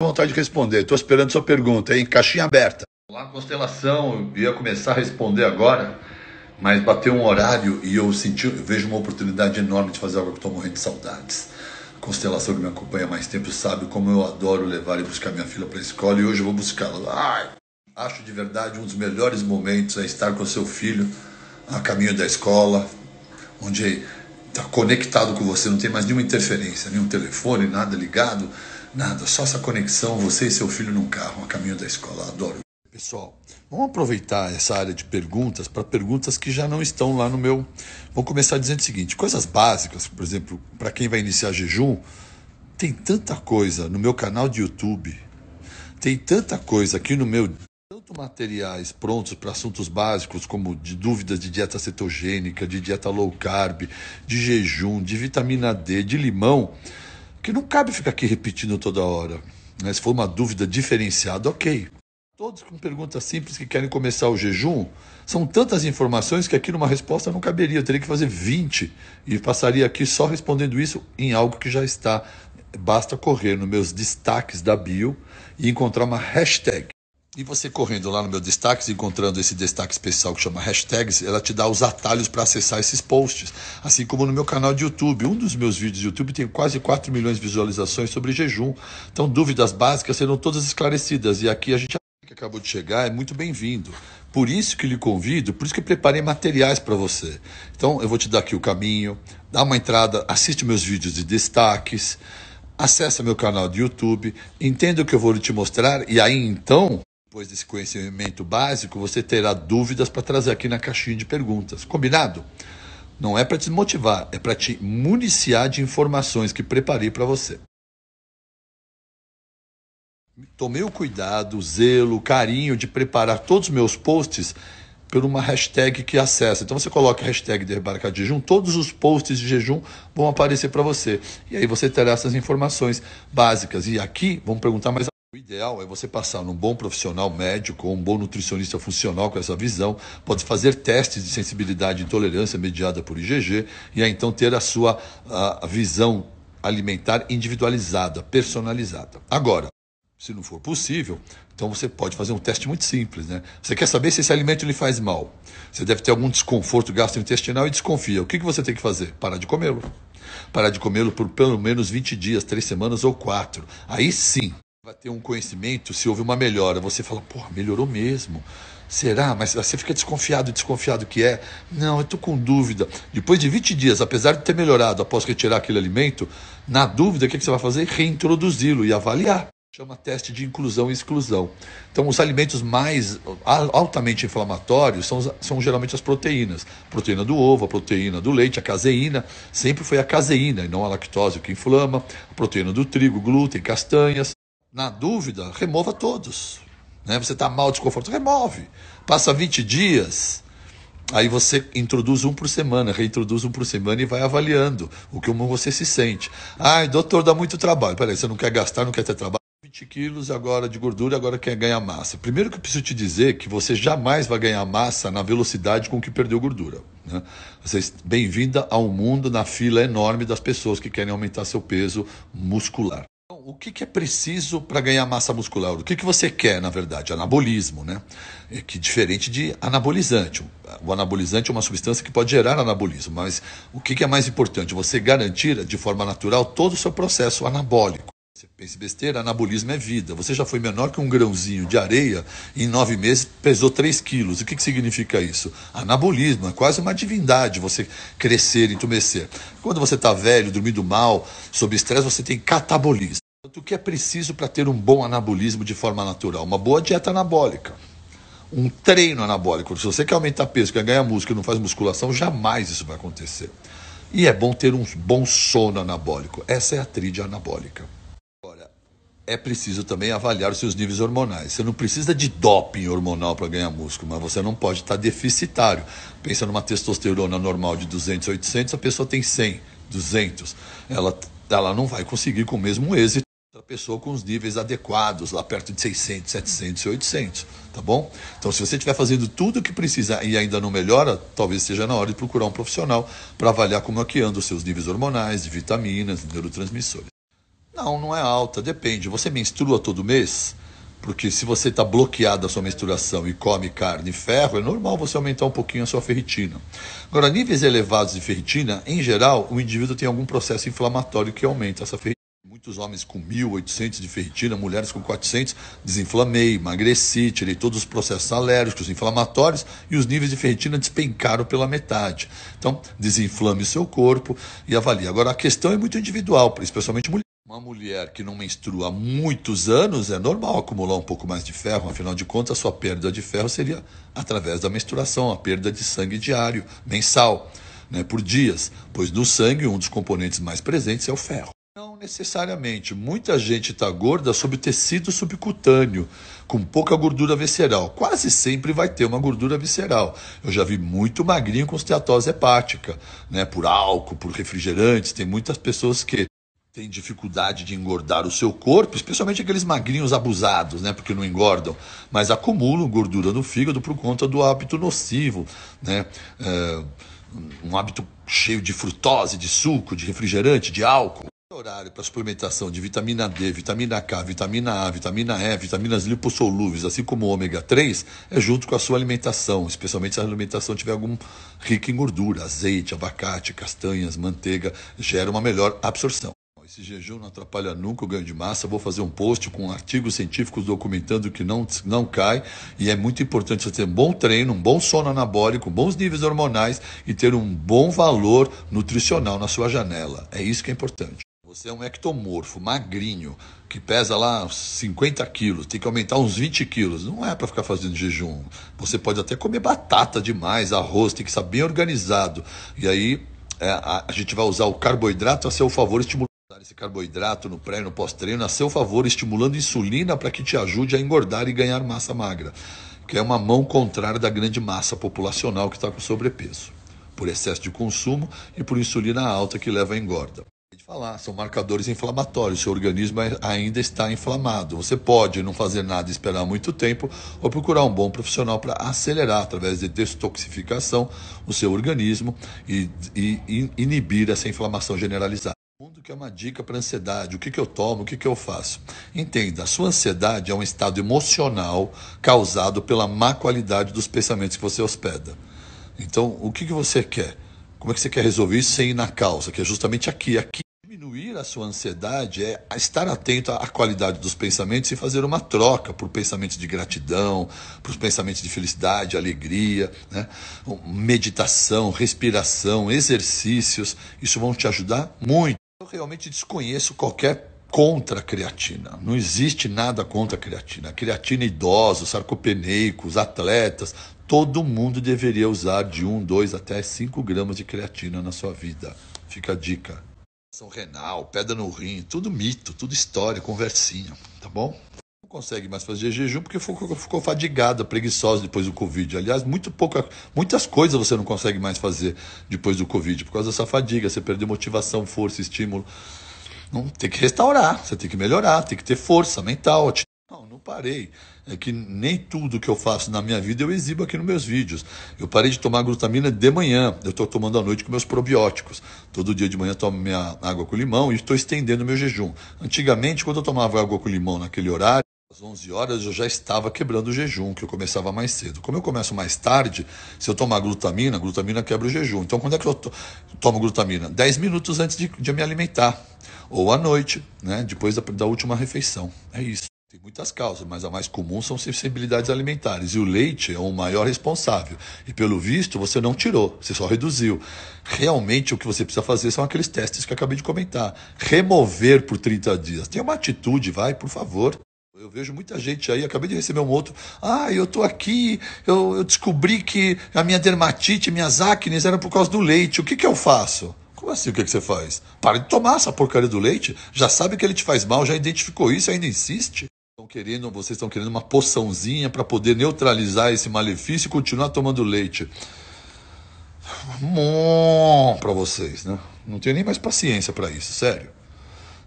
vontade de responder. Estou esperando sua pergunta, hein? Caixinha aberta. Olá, Constelação. Eu ia começar a responder agora, mas bateu um horário e eu senti, eu vejo uma oportunidade enorme de fazer algo que estou morrendo de saudades. A Constelação que me acompanha há mais tempo sabe como eu adoro levar e buscar minha filha para a escola e hoje eu vou buscá-la. Ai, acho de verdade um dos melhores momentos é estar com seu filho a caminho da escola, onde está conectado com você, não tem mais nenhuma interferência, nenhum telefone, nada ligado nada, só essa conexão, você e seu filho num carro, a caminho da escola. Adoro. Pessoal, vamos aproveitar essa área de perguntas para perguntas que já não estão lá no meu. Vou começar dizendo o seguinte: coisas básicas, por exemplo, para quem vai iniciar jejum, tem tanta coisa no meu canal de YouTube, tem tanta coisa aqui no meu. Tanto materiais prontos para assuntos básicos, como de dúvidas de dieta cetogênica, de dieta low carb, de jejum, de vitamina D, de limão que não cabe ficar aqui repetindo toda hora. Né? Se for uma dúvida diferenciada, ok. Todos com perguntas simples que querem começar o jejum, são tantas informações que aqui numa resposta não caberia. Eu teria que fazer 20 e passaria aqui só respondendo isso em algo que já está. Basta correr nos meus destaques da bio e encontrar uma hashtag e você correndo lá no meu destaques, encontrando esse destaque especial que chama hashtags, ela te dá os atalhos para acessar esses posts. Assim como no meu canal de YouTube. Um dos meus vídeos de YouTube tem quase 4 milhões de visualizações sobre jejum. Então, dúvidas básicas serão todas esclarecidas. E aqui a gente que acabou de chegar é muito bem-vindo. Por isso que lhe convido, por isso que preparei materiais para você. Então, eu vou te dar aqui o caminho, dá uma entrada, assiste meus vídeos de destaques, acessa meu canal de YouTube, entenda o que eu vou te mostrar e aí então depois desse conhecimento básico, você terá dúvidas para trazer aqui na caixinha de perguntas. Combinado? Não é para te motivar, é para te municiar de informações que preparei para você. Tomei o cuidado, o zelo, o carinho de preparar todos os meus posts por uma hashtag que acessa. Então você coloca a hashtag Derbarcar de Jejum, todos os posts de jejum vão aparecer para você. E aí você terá essas informações básicas. E aqui, vamos perguntar mais o ideal é você passar num bom profissional médico ou um bom nutricionista funcional com essa visão, pode fazer testes de sensibilidade e intolerância mediada por IgG e aí então ter a sua a visão alimentar individualizada, personalizada. Agora, se não for possível, então você pode fazer um teste muito simples, né? Você quer saber se esse alimento lhe faz mal. Você deve ter algum desconforto gastrointestinal e desconfia. O que, que você tem que fazer? Parar de comê-lo. Parar de comê-lo por pelo menos 20 dias, 3 semanas ou 4. Aí sim. Para ter um conhecimento, se houve uma melhora, você fala, porra, melhorou mesmo. Será? Mas você fica desconfiado, desconfiado que é. Não, eu estou com dúvida. Depois de 20 dias, apesar de ter melhorado após retirar aquele alimento, na dúvida, o que, você vai fazer? Reintroduzi-lo e avaliar. Chama teste de inclusão e exclusão. Então, os alimentos mais altamente inflamatórios são, são geralmente as proteínas. A proteína do ovo, a proteína do leite, a caseína. Sempre foi a caseína e não a lactose o que inflama. A proteína do trigo, glúten, castanhas. Na dúvida, remova todos. Né? Você está mal, conforto, remove. Passa 20 dias. Aí você introduz um por semana, reintroduz um por semana e vai avaliando o que você se sente. Ai, doutor, dá muito trabalho. Peraí, você não quer gastar, não quer ter trabalho. 20 quilos agora de gordura, agora quer ganhar massa. Primeiro que eu preciso te dizer que você jamais vai ganhar massa na velocidade com que perdeu gordura. Né? é bem-vinda ao mundo na fila enorme das pessoas que querem aumentar seu peso muscular. Então, o que, que é preciso para ganhar massa muscular? O que, que você quer, na verdade? Anabolismo, né? É que diferente de anabolizante. O anabolizante é uma substância que pode gerar anabolismo, mas o que, que é mais importante? Você garantir de forma natural todo o seu processo anabólico. Você pensa besteira, anabolismo é vida. Você já foi menor que um grãozinho de areia e em nove meses pesou 3 quilos. O que, que significa isso? Anabolismo, é quase uma divindade você crescer, entumecer. Quando você está velho, dormindo mal, sob estresse, você tem catabolismo. O que é preciso para ter um bom anabolismo de forma natural? Uma boa dieta anabólica. Um treino anabólico. Se você quer aumentar peso, quer ganhar músculo e não faz musculação, jamais isso vai acontecer. E é bom ter um bom sono anabólico. Essa é a tríade anabólica é preciso também avaliar os seus níveis hormonais. Você não precisa de doping hormonal para ganhar músculo, mas você não pode estar tá deficitário. Pensa numa testosterona normal de 200, 800, a pessoa tem 100, 200. Ela, ela não vai conseguir com o mesmo êxito a pessoa com os níveis adequados, lá perto de 600, 700 e 800, tá bom? Então, se você estiver fazendo tudo o que precisa e ainda não melhora, talvez seja na hora de procurar um profissional para avaliar como é que andam os seus níveis hormonais, de vitaminas, de neurotransmissores. Não, não é alta, depende. Você menstrua todo mês? Porque se você está bloqueado a sua menstruação e come carne e ferro, é normal você aumentar um pouquinho a sua ferritina. Agora, níveis elevados de ferritina, em geral, o indivíduo tem algum processo inflamatório que aumenta essa ferritina. Muitos homens com 1.800 de ferritina, mulheres com 400, desinflamei, emagreci, tirei todos os processos alérgicos, inflamatórios e os níveis de ferritina despencaram pela metade. Então, desinflame o seu corpo e avalie. Agora, a questão é muito individual, especialmente mulheres. Uma mulher que não menstrua há muitos anos é normal acumular um pouco mais de ferro, afinal de contas, a sua perda de ferro seria através da menstruação, a perda de sangue diário, mensal, né, por dias, pois no sangue um dos componentes mais presentes é o ferro. Não necessariamente, muita gente está gorda sob tecido subcutâneo, com pouca gordura visceral. Quase sempre vai ter uma gordura visceral. Eu já vi muito magrinho com esteatose hepática, né, por álcool, por refrigerantes, tem muitas pessoas que tem dificuldade de engordar o seu corpo, especialmente aqueles magrinhos abusados, né, porque não engordam, mas acumulam gordura no fígado por conta do hábito nocivo, né, é, um hábito cheio de frutose, de suco, de refrigerante, de álcool. Horário para suplementação de vitamina D, vitamina K, vitamina A, vitamina E, vitaminas lipossolúveis, assim como ômega 3, é junto com a sua alimentação, especialmente se a alimentação tiver algum rico em gordura, azeite, abacate, castanhas, manteiga, gera uma melhor absorção. Esse jejum não atrapalha nunca o ganho de massa. Vou fazer um post com artigos científicos documentando que não, não cai. E é muito importante você ter um bom treino, um bom sono anabólico, bons níveis hormonais e ter um bom valor nutricional na sua janela. É isso que é importante. Você é um ectomorfo, magrinho, que pesa lá 50 quilos, tem que aumentar uns 20 quilos. Não é para ficar fazendo jejum. Você pode até comer batata demais, arroz, tem que estar bem organizado. E aí é, a, a gente vai usar o carboidrato a seu favor, estimulando. Esse carboidrato no pré e no pós-treino a seu favor, estimulando insulina para que te ajude a engordar e ganhar massa magra, que é uma mão contrária da grande massa populacional que está com sobrepeso, por excesso de consumo e por insulina alta que leva à engorda de falar, são marcadores inflamatórios. Seu organismo é, ainda está inflamado. Você pode não fazer nada, esperar muito tempo ou procurar um bom profissional para acelerar através de detoxificação o seu organismo e, e inibir essa inflamação generalizada. Mundo que é uma dica para ansiedade, o que, que eu tomo, o que, que eu faço. Entenda, a sua ansiedade é um estado emocional causado pela má qualidade dos pensamentos que você hospeda. Então, o que, que você quer? Como é que você quer resolver isso sem ir na causa, que é justamente aqui, aqui. Diminuir a sua ansiedade é estar atento à qualidade dos pensamentos e fazer uma troca por pensamentos de gratidão, por pensamentos de felicidade, alegria, né? meditação, respiração, exercícios. Isso vão te ajudar muito. Eu realmente desconheço qualquer contra a creatina. Não existe nada contra a creatina. A creatina idosos, sarcopeneicos, atletas, todo mundo deveria usar de 1, 2 até 5 gramas de creatina na sua vida. Fica a dica. São renal, pedra no rim, tudo mito, tudo história, conversinha, tá bom? Não consegue mais fazer jejum porque ficou, ficou fadigada, preguiçosa depois do Covid. Aliás, muito pouca, muitas coisas você não consegue mais fazer depois do Covid por causa dessa fadiga. Você perdeu motivação, força, estímulo. Não, tem que restaurar, você tem que melhorar, tem que ter força mental, não, não parei. É que nem tudo que eu faço na minha vida eu exibo aqui nos meus vídeos. Eu parei de tomar glutamina de manhã. Eu estou tomando à noite com meus probióticos. Todo dia de manhã eu tomo minha água com limão e estou estendendo meu jejum. Antigamente, quando eu tomava água com limão naquele horário, às 11 horas eu já estava quebrando o jejum, que eu começava mais cedo. Como eu começo mais tarde, se eu tomar glutamina, glutamina quebra o jejum. Então quando é que eu to tomo glutamina? 10 minutos antes de, de me alimentar, ou à noite, né? depois da, da última refeição. É isso. Tem muitas causas, mas a mais comum são sensibilidades alimentares. E o leite é o maior responsável. E pelo visto, você não tirou, você só reduziu. Realmente, o que você precisa fazer são aqueles testes que eu acabei de comentar. Remover por 30 dias. Tem uma atitude, vai, por favor. Eu vejo muita gente aí, acabei de receber um outro. Ah, eu tô aqui, eu, eu descobri que a minha dermatite, minhas acnes eram por causa do leite. O que, que eu faço? Como assim? O que, que você faz? Para de tomar essa porcaria do leite. Já sabe que ele te faz mal, já identificou isso, ainda insiste. querendo, vocês estão querendo uma poçãozinha para poder neutralizar esse malefício e continuar tomando leite. Mom hum, para vocês, né? Não tenho nem mais paciência para isso, sério.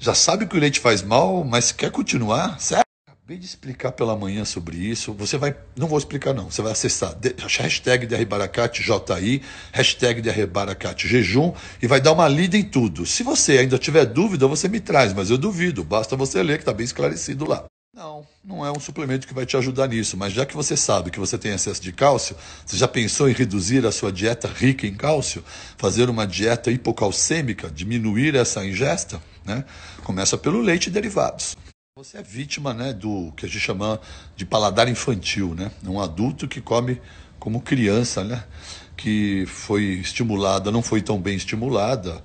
Já sabe que o leite faz mal, mas quer continuar? Sério? Acabei de explicar pela manhã sobre isso. Você vai. Não vou explicar, não. Você vai acessar hashtag derribaracate hashtag derribaracate e vai dar uma lida em tudo. Se você ainda tiver dúvida, você me traz, mas eu duvido. Basta você ler, que está bem esclarecido lá. Não, não é um suplemento que vai te ajudar nisso, mas já que você sabe que você tem excesso de cálcio, você já pensou em reduzir a sua dieta rica em cálcio? Fazer uma dieta hipocalcêmica, diminuir essa ingesta? Né? Começa pelo leite e derivados. Você é vítima né, do que a gente chama de paladar infantil, né? É um adulto que come como criança, né? Que foi estimulada, não foi tão bem estimulada,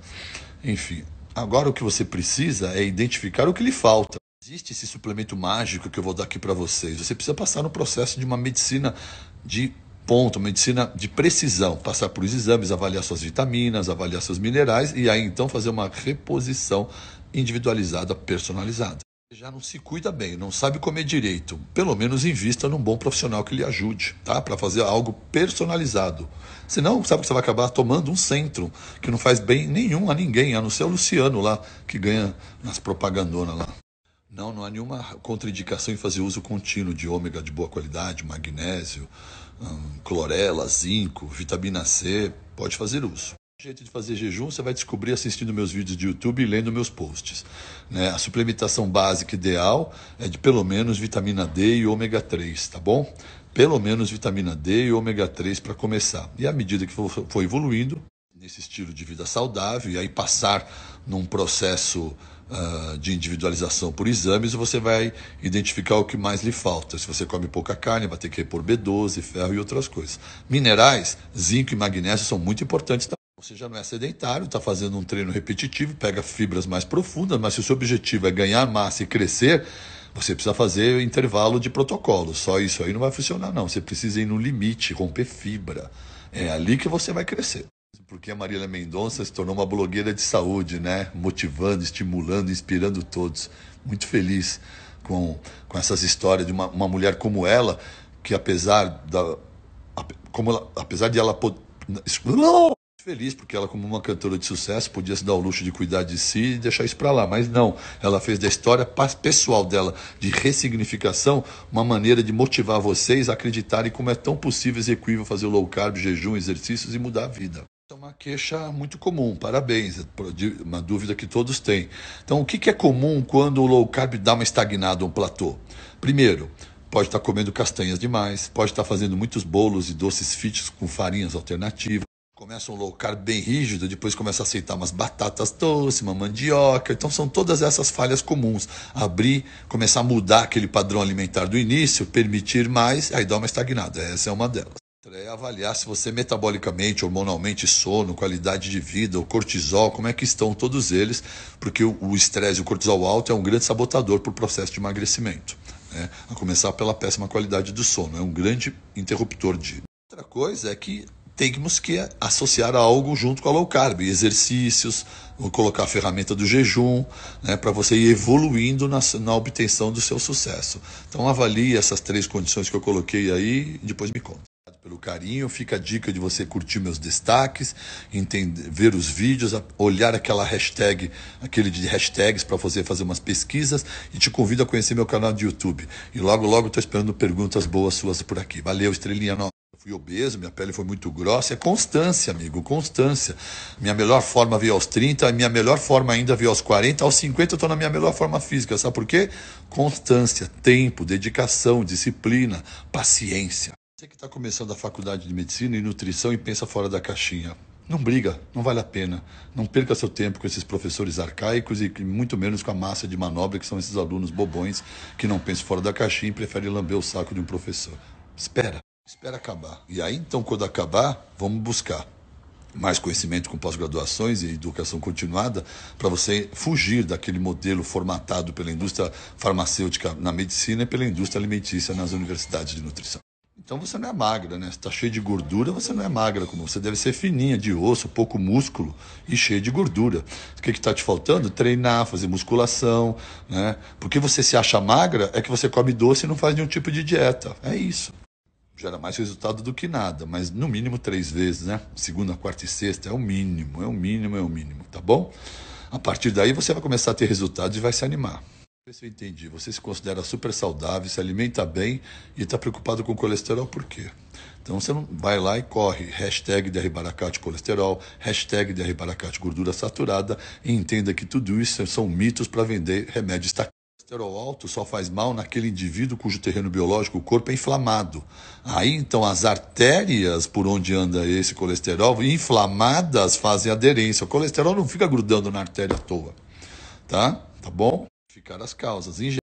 enfim. Agora o que você precisa é identificar o que lhe falta. Existe esse suplemento mágico que eu vou dar aqui para vocês. Você precisa passar no processo de uma medicina de ponto, medicina de precisão, passar por os exames, avaliar suas vitaminas, avaliar seus minerais e aí então fazer uma reposição individualizada, personalizada já não se cuida bem, não sabe comer direito, pelo menos invista num bom profissional que lhe ajude, tá? Para fazer algo personalizado. Senão, sabe que você vai acabar tomando um centro que não faz bem nenhum a ninguém, a não ser o Luciano lá, que ganha nas propagandonas lá. Não, não há nenhuma contraindicação em fazer uso contínuo de ômega de boa qualidade, magnésio, hum, clorela, zinco, vitamina C. Pode fazer uso jeito de fazer jejum você vai descobrir assistindo meus vídeos de YouTube e lendo meus posts. Né? A suplementação básica ideal é de pelo menos vitamina D e ômega 3, tá bom? Pelo menos vitamina D e ômega 3 para começar. E à medida que for evoluindo nesse estilo de vida saudável e aí passar num processo Uh, de individualização por exames, você vai identificar o que mais lhe falta. Se você come pouca carne, vai ter que repor B12, ferro e outras coisas. Minerais, zinco e magnésio são muito importantes também. Você já não é sedentário, está fazendo um treino repetitivo, pega fibras mais profundas, mas se o seu objetivo é ganhar massa e crescer, você precisa fazer intervalo de protocolo. Só isso aí não vai funcionar, não. Você precisa ir no limite, romper fibra. É ali que você vai crescer. Porque a Marília Mendonça se tornou uma blogueira de saúde, né? Motivando, estimulando, inspirando todos. Muito feliz com, com essas histórias de uma, uma mulher como ela, que apesar da. Como ela, apesar de ela. Não! Feliz porque ela, como uma cantora de sucesso, podia se dar o luxo de cuidar de si e deixar isso para lá, mas não. Ela fez da história pessoal dela, de ressignificação, uma maneira de motivar vocês a acreditarem como é tão possível e execuível fazer low carb, jejum, exercícios e mudar a vida. É uma queixa muito comum, parabéns, é uma dúvida que todos têm. Então, o que é comum quando o low carb dá uma estagnada, um platô? Primeiro, pode estar tá comendo castanhas demais, pode estar tá fazendo muitos bolos e doces fitos com farinhas alternativas Começa um low carb bem rígido, depois começa a aceitar umas batatas doces, uma mandioca. Então são todas essas falhas comuns. Abrir, começar a mudar aquele padrão alimentar do início, permitir mais, aí dá uma estagnada. Essa é uma delas. É avaliar se você metabolicamente, hormonalmente, sono, qualidade de vida, o cortisol, como é que estão todos eles, porque o estresse e o cortisol alto é um grande sabotador para o processo de emagrecimento. Né? A começar pela péssima qualidade do sono, é um grande interruptor de. Outra coisa é que temos que associar algo junto com a low carb, exercícios, vou colocar a ferramenta do jejum, né, para você ir evoluindo na, na obtenção do seu sucesso. Então avalie essas três condições que eu coloquei aí e depois me conta pelo carinho. Fica a dica de você curtir meus destaques, entender, ver os vídeos, olhar aquela hashtag, aquele de hashtags para você fazer umas pesquisas e te convido a conhecer meu canal de YouTube. E logo, logo estou esperando perguntas boas suas por aqui. Valeu, estrelinha nova fui obeso, minha pele foi muito grossa. É constância, amigo, constância. Minha melhor forma veio aos 30, minha melhor forma ainda veio aos 40. Aos 50 eu estou na minha melhor forma física. Sabe por quê? Constância, tempo, dedicação, disciplina, paciência. Você que está começando a faculdade de medicina e nutrição e pensa fora da caixinha. Não briga, não vale a pena. Não perca seu tempo com esses professores arcaicos e muito menos com a massa de manobra que são esses alunos bobões que não pensam fora da caixinha e preferem lamber o saco de um professor. Espera. Espera acabar. E aí, então, quando acabar, vamos buscar mais conhecimento com pós-graduações e educação continuada para você fugir daquele modelo formatado pela indústria farmacêutica na medicina e pela indústria alimentícia nas universidades de nutrição. Então você não é magra, né? Está cheio de gordura, você não é magra como você deve ser fininha, de osso, pouco músculo e cheio de gordura. O que está te faltando? Treinar, fazer musculação, né? Porque você se acha magra é que você come doce e não faz nenhum tipo de dieta. É isso gera mais resultado do que nada, mas no mínimo três vezes, né? Segunda, quarta e sexta é o mínimo, é o mínimo, é o mínimo, tá bom? A partir daí você vai começar a ter resultados e vai se animar. Se eu entendi, você se considera super saudável, se alimenta bem e está preocupado com colesterol, por quê? Então você não vai lá e corre, hashtag derribaracate colesterol, hashtag derribaracate gordura saturada e entenda que tudo isso são mitos para vender remédios tacados colesterol alto só faz mal naquele indivíduo cujo terreno biológico, o corpo, é inflamado. Aí então as artérias por onde anda esse colesterol inflamadas fazem aderência. O colesterol não fica grudando na artéria à toa, tá? Tá bom? Ficar as causas.